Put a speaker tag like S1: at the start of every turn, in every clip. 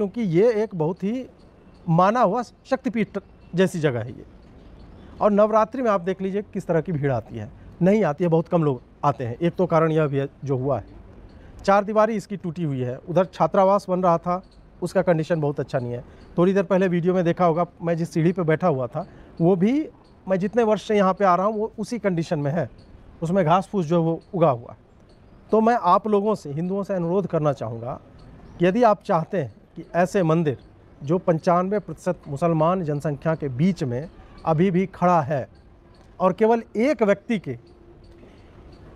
S1: क्योंकि ये एक बहुत ही माना हुआ शक्तिपीठ जैसी जगह है ये और नवरात्रि में आप देख लीजिए किस तरह की भीड़ आती है नहीं आती है बहुत कम लोग आते हैं एक तो कारण यह भी जो हुआ है चार दीवारी इसकी टूटी हुई है उधर छात्रावास बन रहा था उसका कंडीशन बहुत अच्छा नहीं है थोड़ी देर पहले वीडियो में देखा होगा मैं जिस सीढ़ी पर बैठा हुआ था वो भी मैं जितने वर्ष से यहाँ पर आ रहा हूँ वो उसी कंडीशन में है उसमें घास फूस जो है वो उगा हुआ है तो मैं आप लोगों से हिंदुओं से अनुरोध करना चाहूँगा यदि आप चाहते हैं कि ऐसे मंदिर जो पंचानवे प्रतिशत मुसलमान जनसंख्या के बीच में अभी भी खड़ा है और केवल एक व्यक्ति के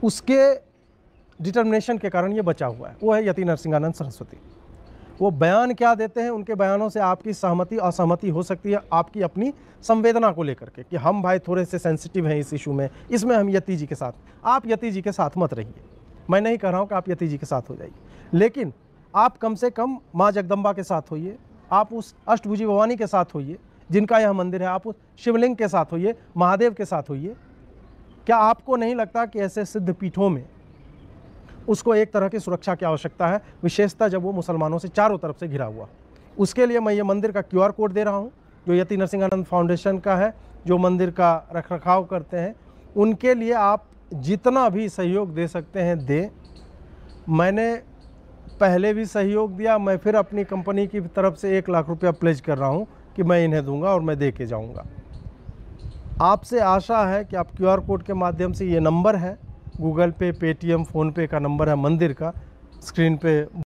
S1: उसके डिटर्मिनेशन के कारण ये बचा हुआ है वो है यति नरसिंहानंद सरस्वती वो बयान क्या देते हैं उनके बयानों से आपकी सहमति असहमति हो सकती है आपकी अपनी संवेदना को लेकर के कि हम भाई थोड़े से सेंसिटिव हैं इस इशू में इसमें हम यति जी के साथ आप यति जी के साथ मत रहिए मैं नहीं कह रहा हूँ कि आप यति जी के साथ हो जाइए लेकिन आप कम से कम माँ जगदम्बा के साथ होइए आप उस अष्टभुजी भवानी के साथ होइए जिनका यह मंदिर है आप उस शिवलिंग के साथ होइए महादेव के साथ होइए क्या आपको नहीं लगता कि ऐसे सिद्ध पीठों में उसको एक तरह की सुरक्षा की आवश्यकता है विशेषता जब वो मुसलमानों से चारों तरफ से घिरा हुआ उसके लिए मैं ये मंदिर का क्यू कोड दे रहा हूँ जो यति नरसिंहानंद फाउंडेशन का है जो मंदिर का रख रखाव करते हैं उनके लिए आप जितना भी सहयोग दे सकते हैं दें मैंने पहले भी सहयोग दिया मैं फिर अपनी कंपनी की तरफ से एक लाख रुपया प्लेज कर रहा हूँ कि मैं इन्हें दूंगा और मैं दे के जाऊँगा आपसे आशा है कि आप क्यूआर कोड के माध्यम से ये नंबर है गूगल पे पेटीएम फ़ोनपे का नंबर है मंदिर का स्क्रीन पे